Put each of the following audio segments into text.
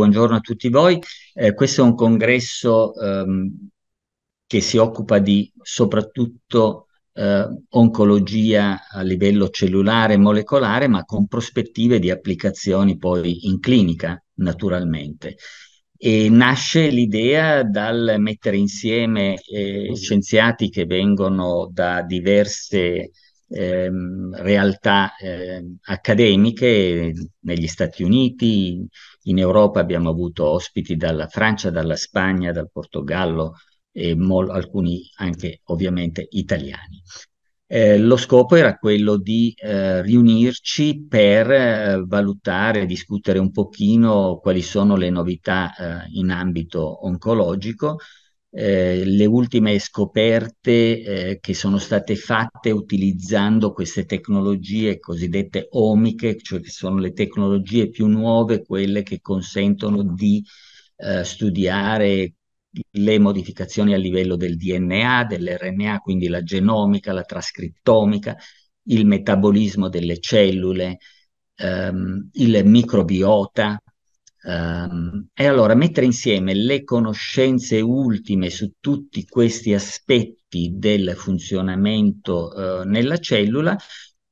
buongiorno a tutti voi. Eh, questo è un congresso ehm, che si occupa di soprattutto eh, oncologia a livello cellulare e molecolare, ma con prospettive di applicazioni poi in clinica, naturalmente. E nasce l'idea dal mettere insieme eh, scienziati che vengono da diverse Ehm, realtà ehm, eh, accademiche negli Stati Uniti, in Europa abbiamo avuto ospiti dalla Francia, dalla Spagna, dal Portogallo e mol- alcuni anche ovviamente italiani. Eh, lo scopo era quello di eh, riunirci per eh, valutare discutere un pochino quali sono le novità eh, in ambito oncologico, eh, le ultime scoperte eh, che sono state fatte utilizzando queste tecnologie cosiddette omiche, cioè che sono le tecnologie più nuove, quelle che consentono di eh, studiare le modificazioni a livello del DNA, dell'RNA, quindi la genomica, la trascrittomica, il metabolismo delle cellule, ehm, il microbiota, Um, e allora mettere insieme le conoscenze ultime su tutti questi aspetti del funzionamento uh, nella cellula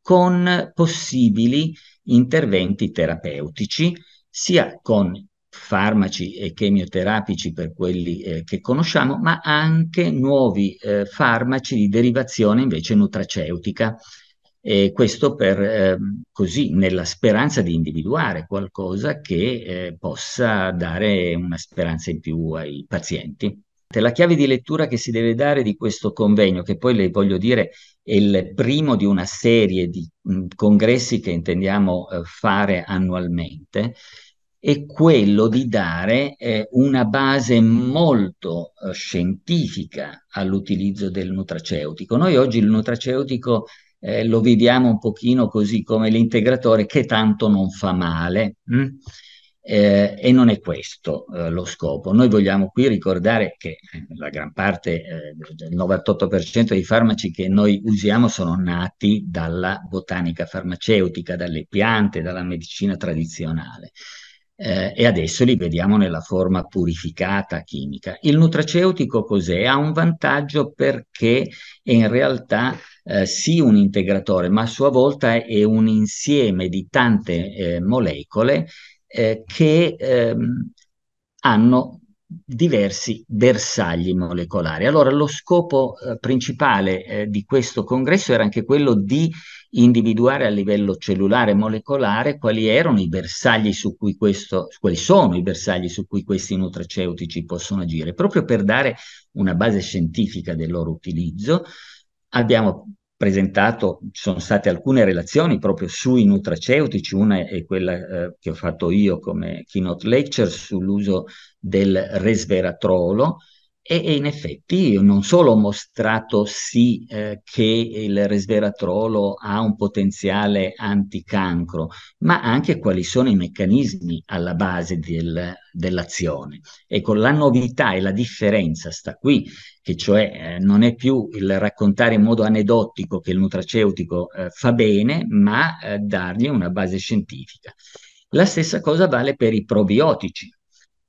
con possibili interventi terapeutici, sia con farmaci e chemioterapici per quelli eh, che conosciamo, ma anche nuovi eh, farmaci di derivazione invece nutraceutica e questo per, eh, così, nella speranza di individuare qualcosa che eh, possa dare una speranza in più ai pazienti. La chiave di lettura che si deve dare di questo convegno, che poi le voglio dire è il primo di una serie di mh, congressi che intendiamo eh, fare annualmente, è quello di dare eh, una base molto eh, scientifica all'utilizzo del nutraceutico. Noi oggi il nutraceutico eh, lo vediamo un pochino così come l'integratore che tanto non fa male. Mm? Eh, e non è questo eh, lo scopo. Noi vogliamo qui ricordare che eh, la gran parte, il eh, 98% dei farmaci che noi usiamo sono nati dalla botanica farmaceutica, dalle piante, dalla medicina tradizionale. Eh, e adesso li vediamo nella forma purificata chimica. Il nutraceutico cos'è? Ha un vantaggio perché in realtà eh, sì un integratore, ma a sua volta è, un insieme di tante eh, molecole eh, che ehm, hanno diversi bersagli molecolari. Allora lo scopo eh, principale eh, di questo congresso era anche quello di individuare a livello cellulare e molecolare quali erano i bersagli su cui questo, quali sono i bersagli su cui questi nutraceutici possono agire, proprio per dare una base scientifica del loro utilizzo. Abbiamo presentato, ci sono state alcune relazioni proprio sui nutraceutici, una è quella eh, che ho fatto io come keynote lecture sull'uso del resveratrolo, e, e in effetti non solo ho mostrato sì eh, che il resveratrolo ha un potenziale anticancro, ma anche quali sono i meccanismi alla base del, dell'azione. Ecco, la novità e la differenza sta qui, che cioè eh, non è più il raccontare in modo aneddotico che il nutraceutico eh, fa bene, ma eh, dargli una base scientifica. La stessa cosa vale per i probiotici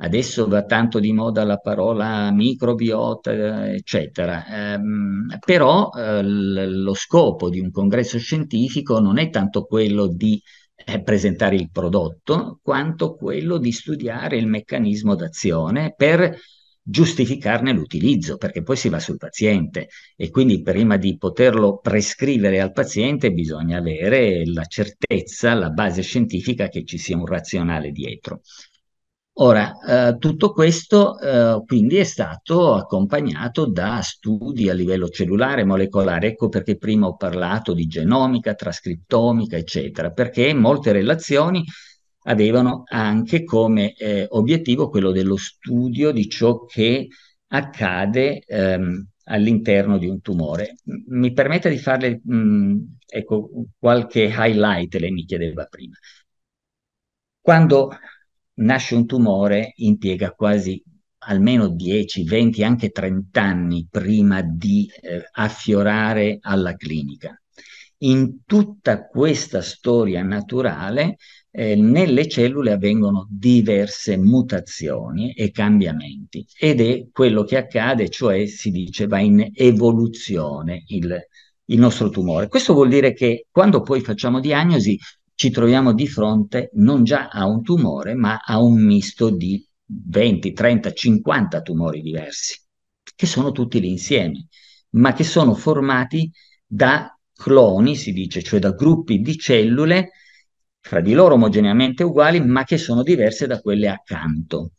Adesso va tanto di moda la parola microbiota, eccetera, ehm, però eh, l- lo scopo di un congresso scientifico non è tanto quello di eh, presentare il prodotto, quanto quello di studiare il meccanismo d'azione per giustificarne l'utilizzo, perché poi si va sul paziente e quindi prima di poterlo prescrivere al paziente bisogna avere la certezza, la base scientifica che ci sia un razionale dietro. Ora, eh, tutto questo eh, quindi è stato accompagnato da studi a livello cellulare, molecolare, ecco perché prima ho parlato di genomica, trascrittomica, eccetera, perché molte relazioni avevano anche come eh, obiettivo quello dello studio di ciò che accade ehm, all'interno di un tumore. Mi permetta di farle mh, mm, ecco, qualche highlight, lei mi chiedeva prima. Quando nasce un tumore impiega quasi almeno 10, 20, anche 30 anni prima di eh, affiorare alla clinica. In tutta questa storia naturale, eh, nelle cellule avvengono diverse mutazioni e cambiamenti ed è quello che accade, cioè si dice va in evoluzione il, il nostro tumore. Questo vuol dire che quando poi facciamo diagnosi ci troviamo di fronte non già a un tumore, ma a un misto di 20, 30, 50 tumori diversi, che sono tutti lì insieme, ma che sono formati da cloni, si dice, cioè da gruppi di cellule fra di loro omogeneamente uguali, ma che sono diverse da quelle accanto.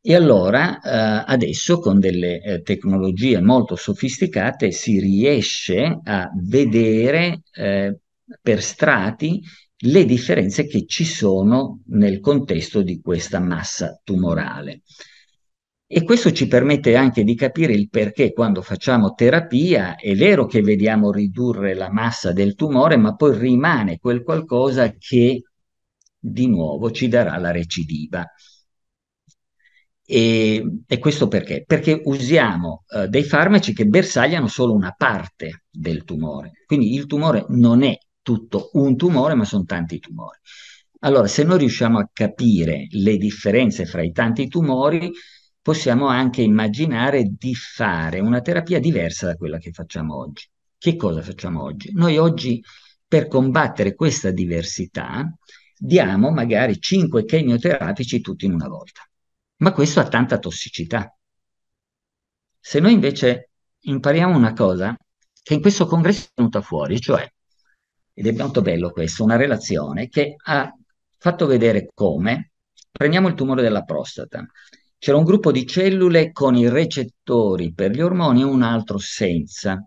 E allora eh, adesso con delle eh, tecnologie molto sofisticate si riesce a vedere eh, per strati le differenze che ci sono nel contesto di questa massa tumorale. E questo ci permette anche di capire il perché quando facciamo terapia è vero che vediamo ridurre la massa del tumore, ma poi rimane quel qualcosa che di nuovo ci darà la recidiva. E, e questo perché? Perché usiamo eh, dei farmaci che bersagliano solo una parte del tumore. Quindi il tumore non è tutto un tumore, ma sono tanti tumori. Allora, se noi riusciamo a capire le differenze fra i tanti tumori, possiamo anche immaginare di fare una terapia diversa da quella che facciamo oggi. Che cosa facciamo oggi? Noi oggi, per combattere questa diversità, diamo magari 5 chemioterapici tutti in una volta. Ma questo ha tanta tossicità. Se noi invece impariamo una cosa che in questo congresso è venuta fuori, cioè ed è molto bello questo, una relazione che ha fatto vedere come, prendiamo il tumore della prostata, c'era un gruppo di cellule con i recettori per gli ormoni e un altro senza.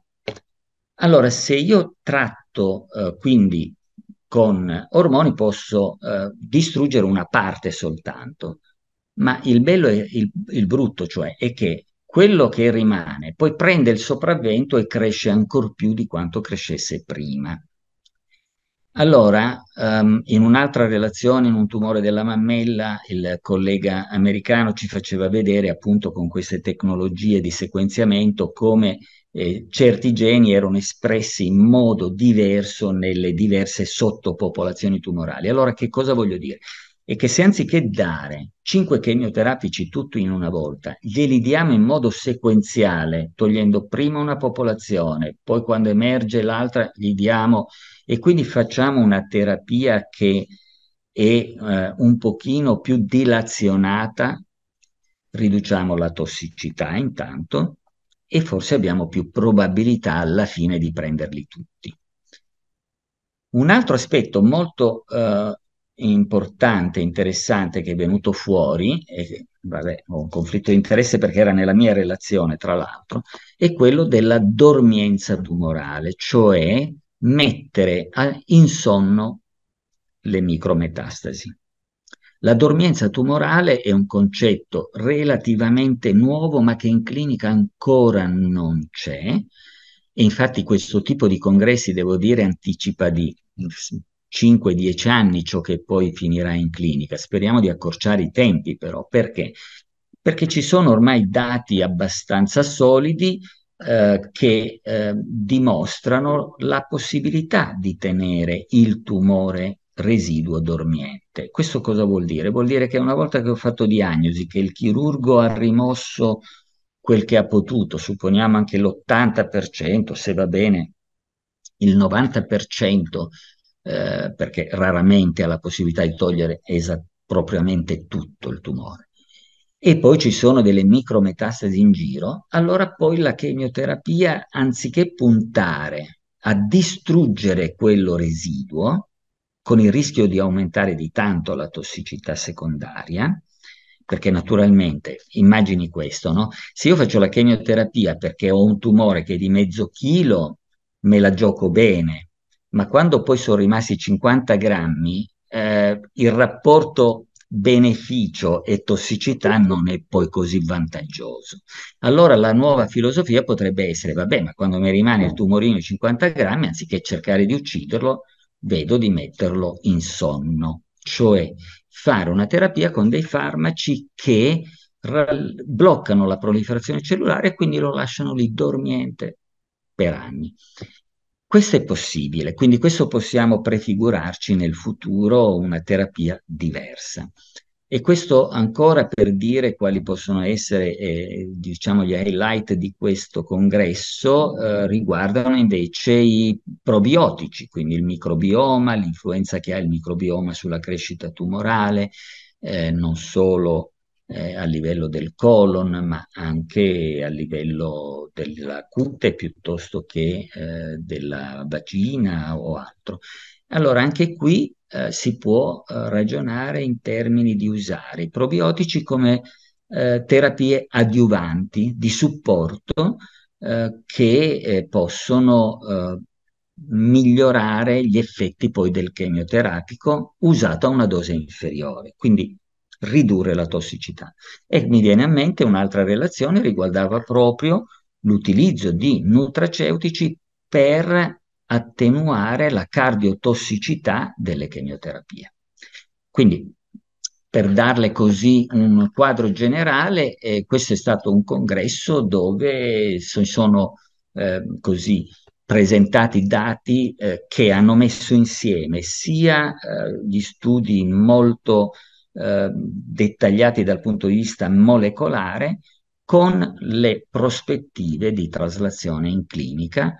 Allora, se io tratto eh, quindi con ormoni posso eh, distruggere una parte soltanto, ma il bello e il, il brutto, cioè, è che quello che rimane poi prende il sopravvento e cresce ancora più di quanto crescesse prima. Allora, um, in un'altra relazione, in un tumore della mammella, il collega americano ci faceva vedere appunto con queste tecnologie di sequenziamento come eh, certi geni erano espressi in modo diverso nelle diverse sottopopolazioni tumorali. Allora, che cosa voglio dire? e che se anziché dare 5 chemioterapici tutti in una volta, glieli diamo in modo sequenziale, togliendo prima una popolazione, poi quando emerge l'altra gli diamo e quindi facciamo una terapia che è eh, un pochino più dilazionata, riduciamo la tossicità intanto e forse abbiamo più probabilità alla fine di prenderli tutti. Un altro aspetto molto eh, importante, interessante che è venuto fuori, e, vabbè, ho un conflitto di interesse perché era nella mia relazione tra l'altro, è quello della dormienza tumorale, cioè mettere in sonno le micrometastasi. La dormienza tumorale è un concetto relativamente nuovo ma che in clinica ancora non c'è e infatti questo tipo di congressi, devo dire, anticipa di 5-10 anni ciò che poi finirà in clinica. Speriamo di accorciare i tempi però, perché? Perché ci sono ormai dati abbastanza solidi eh, che eh, dimostrano la possibilità di tenere il tumore residuo dormiente. Questo cosa vuol dire? Vuol dire che una volta che ho fatto diagnosi, che il chirurgo ha rimosso quel che ha potuto, supponiamo anche l'80%, se va bene, il 90% eh, perché raramente ha la possibilità di togliere propriamente tutto il tumore. E poi ci sono delle micrometastasi in giro, allora poi la chemioterapia, anziché puntare a distruggere quello residuo, con il rischio di aumentare di tanto la tossicità secondaria, perché naturalmente, immagini questo, no? Se io faccio la chemioterapia perché ho un tumore che è di mezzo chilo, me la gioco bene, ma quando poi sono rimasti 50 grammi, eh, il rapporto beneficio e tossicità non è poi così vantaggioso. Allora la nuova filosofia potrebbe essere, vabbè, ma quando mi rimane il mm. tumorino di 50 grammi, anziché cercare di ucciderlo, vedo di metterlo in sonno, cioè fare una terapia con dei farmaci che bloccano la proliferazione cellulare e quindi lo lasciano lì dormiente per anni. Questo è possibile, quindi questo possiamo prefigurarci nel futuro una terapia diversa. E questo ancora per dire quali possono essere, eh, diciamo, gli highlight di questo congresso, eh, riguardano invece i probiotici, quindi il microbioma, l'influenza che ha il microbioma sulla crescita tumorale, eh, non solo eh, a livello del colon, ma anche a livello della cute piuttosto che eh, della vagina o altro. Allora, anche qui eh, si può eh, ragionare in termini di usare i probiotici come eh, terapie adiuvanti di supporto eh, che possono migliorare gli effetti poi del chemioterapico usato a una dose inferiore. Quindi ridurre la tossicità. E mi viene a mente un'altra relazione riguardava proprio l'utilizzo di nutraceutici per attenuare la cardiotossicità delle chemioterapie. Quindi, per darle così un quadro generale, eh, questo è stato un congresso dove si sono eh, così presentati dati eh, che hanno messo insieme sia eh, gli studi molto eh, dettagliati dal punto di vista molecolare con le prospettive di traslazione in clinica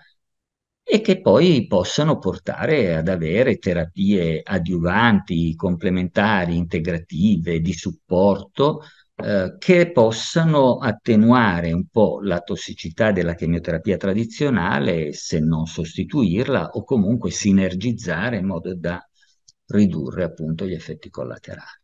e che poi possano portare ad avere terapie adiuvanti, complementari, integrative, di supporto, eh, che possano attenuare un po' la tossicità della chemioterapia tradizionale, se non sostituirla, o comunque sinergizzare in modo da ridurre appunto gli effetti collaterali.